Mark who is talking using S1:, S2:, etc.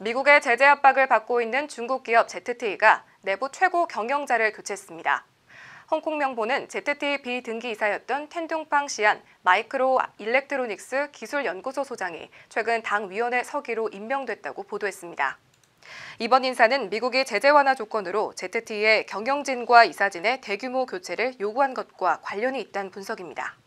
S1: 미국의 제재 압박을 받고 있는 중국 기업 ZTE가 내부 최고 경영자를 교체했습니다. 홍콩 명보는 ZTE 비등기 이사였던 텐둥팡 시안 마이크로 일렉트로닉스 기술연구소 소장이 최근 당 위원회 서기로 임명됐다고 보도했습니다. 이번 인사는 미국이 제재 완화 조건으로 ZTE의 경영진과 이사진의 대규모 교체를 요구한 것과 관련이 있다는 분석입니다.